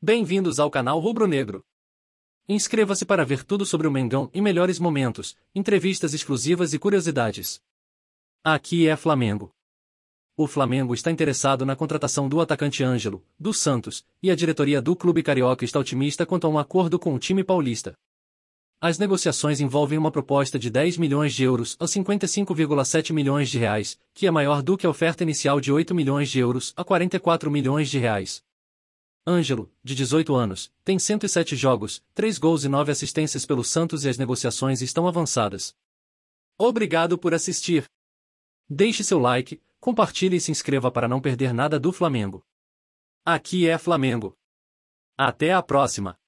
Bem-vindos ao canal Rubro Negro. Inscreva-se para ver tudo sobre o Mengão e melhores momentos, entrevistas exclusivas e curiosidades. Aqui é Flamengo. O Flamengo está interessado na contratação do atacante Ângelo, do Santos, e a diretoria do clube carioca está otimista quanto a um acordo com o time paulista. As negociações envolvem uma proposta de 10 milhões de euros a 55,7 milhões de reais, que é maior do que a oferta inicial de 8 milhões de euros a 44 milhões de reais. Ângelo, de 18 anos, tem 107 jogos, 3 gols e 9 assistências pelo Santos e as negociações estão avançadas. Obrigado por assistir. Deixe seu like, compartilhe e se inscreva para não perder nada do Flamengo. Aqui é Flamengo. Até a próxima!